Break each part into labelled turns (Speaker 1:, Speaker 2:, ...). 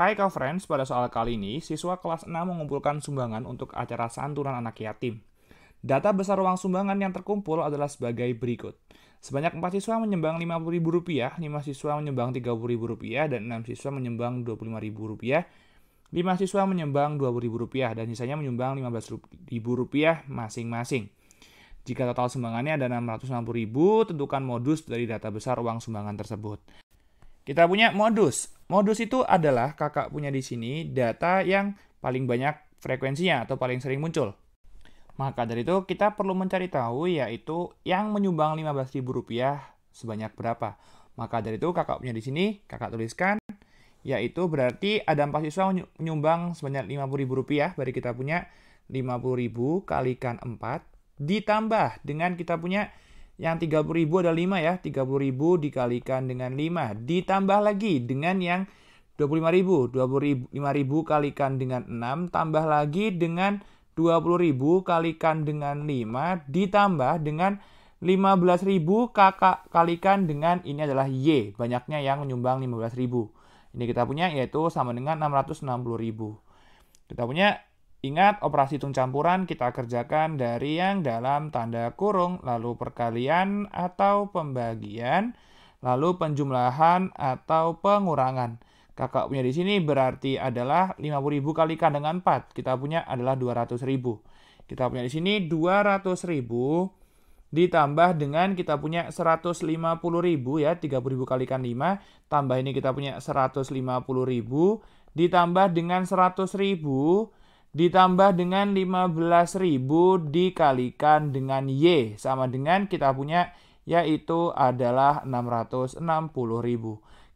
Speaker 1: Hai Kak Friends, pada soal kali ini, siswa kelas 6 mengumpulkan sumbangan untuk acara santunan anak yatim. Data besar uang sumbangan yang terkumpul adalah sebagai berikut. Sebanyak 4 siswa menyumbang Rp50.000, 5 siswa menyumbang Rp30.000, dan 6 siswa menyumbang Rp25.000, 5 siswa menyumbang Rp20.000, dan sisanya menyumbang Rp15.000 masing-masing. Jika total sumbangannya ada Rp660.000, tentukan modus dari data besar uang sumbangan tersebut. Kita punya modus. Modus itu adalah kakak punya di sini data yang paling banyak frekuensinya atau paling sering muncul. Maka dari itu kita perlu mencari tahu yaitu yang menyumbang Rp15.000 sebanyak berapa. Maka dari itu kakak punya di sini, kakak tuliskan yaitu berarti ada empat siswa menyumbang sebanyak Rp50.000 dari kita punya 50.000 kalikan 4 ditambah dengan kita punya yang 30000 ada 5 ya. 30000 dikalikan dengan 5. Ditambah lagi dengan yang 25000 25000 kalikan dengan 6. Tambah lagi dengan 20000 kalikan dengan 5. Ditambah dengan 15000 kakak kalikan dengan ini adalah Y. Banyaknya yang menyumbang 15000 Ini kita punya yaitu sama dengan 660000 Kita punya Ingat, operasi hitung campuran kita kerjakan dari yang dalam tanda kurung, lalu perkalian atau pembagian, lalu penjumlahan atau pengurangan. Kakak punya di sini berarti adalah 50.000 kalikan dengan 4. Kita punya adalah 200.000. Kita punya di sini 200.000 ditambah dengan kita punya 150.000 ya, 30.000 kan 5. Tambah ini kita punya 150.000 ditambah dengan 100.000 ditambah dengan 15.000 dikalikan dengan Y sama dengan kita punya yaitu adalah 660.000.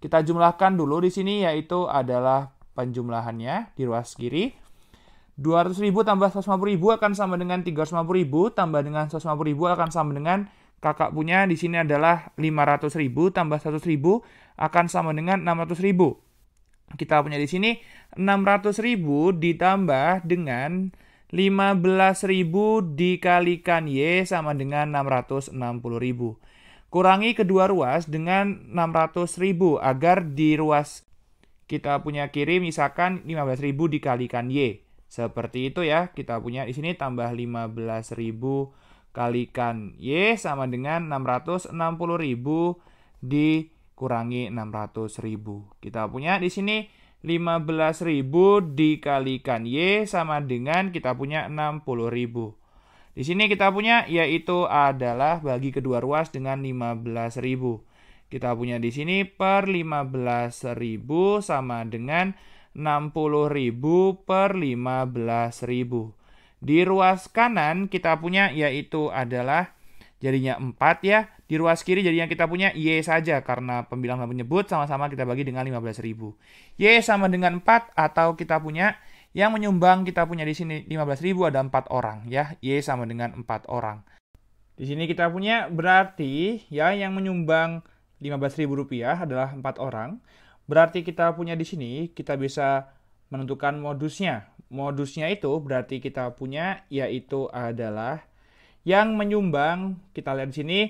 Speaker 1: Kita jumlahkan dulu di sini yaitu adalah penjumlahannya di ruas kiri. 200.000 tambah 150.000 akan sama dengan 350.000 tambah dengan 150.000 akan sama dengan kakak punya di sini adalah 500.000 tambah 100.000 akan sama dengan 600.000 kita punya di sini 600.000 ditambah dengan 15.000 dikalikan Y sama dengan 660.000. Kurangi kedua ruas dengan 600.000 agar di ruas kita punya kiri misalkan 15.000 dikalikan Y. Seperti itu ya, kita punya di sini tambah 15.000 kalikan Y sama dengan 660.000 di kurangi 600.000. Kita punya di sini 15.000 dikalikan Y sama dengan kita punya 60.000. Di sini kita punya yaitu adalah bagi kedua ruas dengan 15.000. Kita punya di sini per 15.000 sama dengan 60.000 per 15.000. Di ruas kanan kita punya yaitu adalah jadinya 4 ya. Di ruas kiri jadi yang kita punya Y saja karena pembilang menyebut sama-sama kita bagi dengan 15.000. Y sama dengan 4 atau kita punya yang menyumbang kita punya di sini 15.000 ada 4 orang ya. Y sama dengan 4 orang. Di sini kita punya berarti ya yang menyumbang Rp15.000 adalah 4 orang. Berarti kita punya di sini kita bisa menentukan modusnya. Modusnya itu berarti kita punya yaitu adalah yang menyumbang kita lihat di sini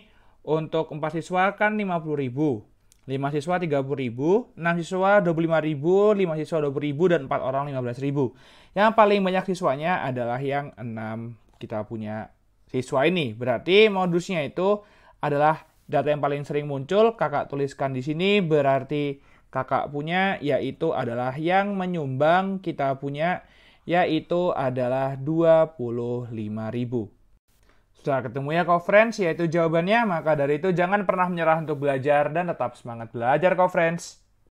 Speaker 1: untuk 4 siswa kan 50.000. 5 siswa 30.000, 6 siswa 25.000, 5 siswa 20.000 dan 4 orang 15.000. Yang paling banyak siswanya adalah yang 6 kita punya siswa ini. Berarti modusnya itu adalah data yang paling sering muncul kakak tuliskan di sini berarti kakak punya yaitu adalah yang menyumbang kita punya yaitu adalah ribu setelah ketemu ya kau friends yaitu jawabannya, maka dari itu jangan pernah menyerah untuk belajar dan tetap semangat belajar kau friends